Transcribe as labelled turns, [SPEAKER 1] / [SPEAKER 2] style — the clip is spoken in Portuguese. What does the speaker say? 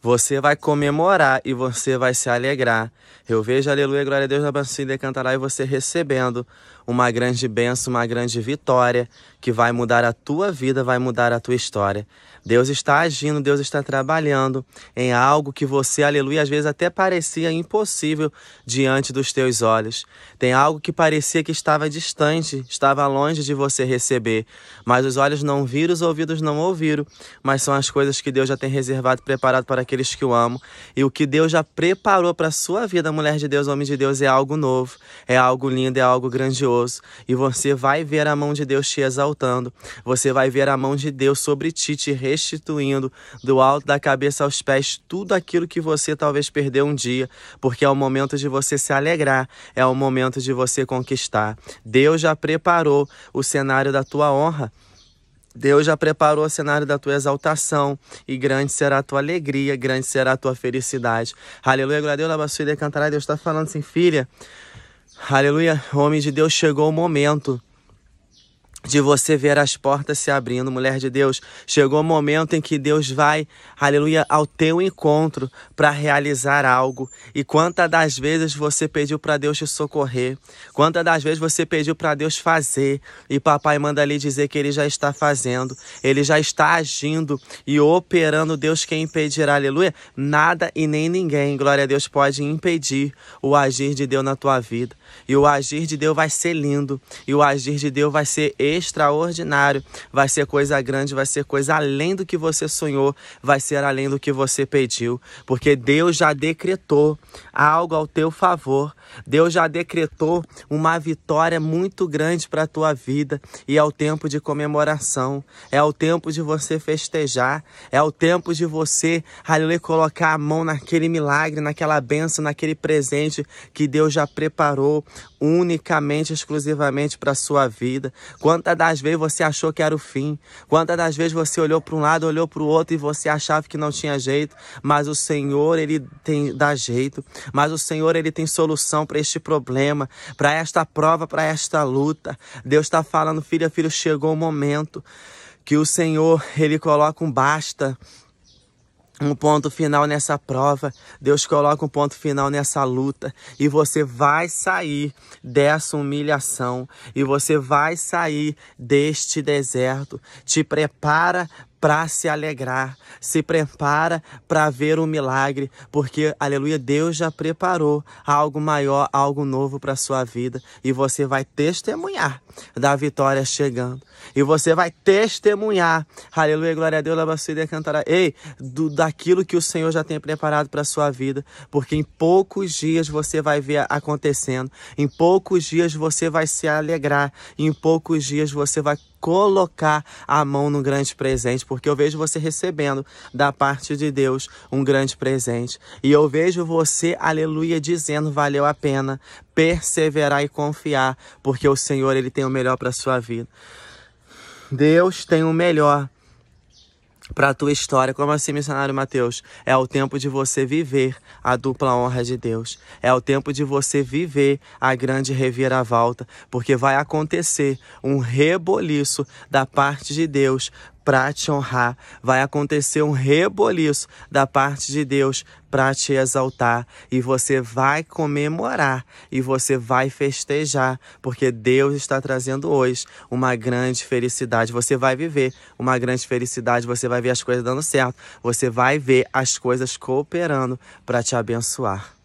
[SPEAKER 1] Você vai comemorar e você vai se alegrar. Eu vejo, aleluia, glória a Deus, abençoe e decantará e você recebendo uma grande bênção, uma grande vitória que vai mudar a tua vida, vai mudar a tua história. Deus está agindo, Deus está trabalhando em algo que você, aleluia, às vezes até parecia impossível diante dos teus olhos. Tem algo que parecia que estava distante, estava longe de você receber, mas os olhos não viram, os ouvidos não ouviram, mas são as coisas que Deus já tem reservado, preparado para aqueles que o amam. E o que Deus já preparou para a sua vida, mulher de Deus, homem de Deus, é algo novo, é algo lindo, é algo grandioso. E você vai ver a mão de Deus te exaltar exaltando. Você vai ver a mão de Deus sobre ti, te restituindo do alto da cabeça aos pés tudo aquilo que você talvez perdeu um dia, porque é o momento de você se alegrar, é o momento de você conquistar. Deus já preparou o cenário da tua honra. Deus já preparou o cenário da tua exaltação, e grande será a tua alegria, grande será a tua felicidade. Aleluia, glória a Deus, e cantará. Deus está falando assim, filha. Aleluia, homem de Deus, chegou o momento de você ver as portas se abrindo, mulher de Deus. Chegou o momento em que Deus vai, aleluia, ao teu encontro para realizar algo. E quantas das vezes você pediu para Deus te socorrer? Quantas das vezes você pediu para Deus fazer? E papai manda ali dizer que ele já está fazendo, ele já está agindo e operando. Deus quem impedirá, aleluia? Nada e nem ninguém, glória a Deus, pode impedir o agir de Deus na tua vida. E o agir de Deus vai ser lindo, e o agir de Deus vai ser extraordinário. Vai ser coisa grande, vai ser coisa além do que você sonhou, vai ser além do que você pediu, porque Deus já decretou algo ao teu favor. Deus já decretou uma vitória muito grande para a tua vida e é o tempo de comemoração, é o tempo de você festejar, é o tempo de você, aleluia, colocar a mão naquele milagre, naquela benção, naquele presente que Deus já preparou unicamente, exclusivamente para a sua vida. Quantas Quantas das vezes você achou que era o fim? Quantas das vezes você olhou para um lado, olhou para o outro e você achava que não tinha jeito? Mas o Senhor, Ele tem dá jeito. Mas o Senhor, Ele tem solução para este problema, para esta prova, para esta luta. Deus está falando, filha, filho, chegou o momento que o Senhor, Ele coloca um basta um ponto final nessa prova, Deus coloca um ponto final nessa luta e você vai sair dessa humilhação e você vai sair deste deserto. Te prepara para se alegrar. Se prepara para ver um milagre, porque, aleluia, Deus já preparou algo maior, algo novo para sua vida e você vai testemunhar da vitória chegando. E você vai testemunhar, aleluia, glória a Deus, labaceira cantará, ei, do, daquilo que o Senhor já tem preparado para sua vida, porque em poucos dias você vai ver acontecendo, em poucos dias você vai se alegrar, em poucos dias você vai colocar a mão no grande presente porque eu vejo você recebendo da parte de Deus um grande presente. E eu vejo você, aleluia, dizendo: valeu a pena perseverar e confiar, porque o Senhor ele tem o melhor para sua vida. Deus tem o melhor para a tua história. Como assim, missionário Mateus? É o tempo de você viver a dupla honra de Deus. É o tempo de você viver a grande reviravolta, porque vai acontecer um reboliço da parte de Deus para te honrar. Vai acontecer um reboliço da parte de Deus para te exaltar e você vai comemorar e você vai festejar, porque Deus está trazendo hoje uma grande felicidade. Você vai viver uma grande felicidade, você vai ver as coisas dando certo, você vai ver as coisas cooperando para te abençoar.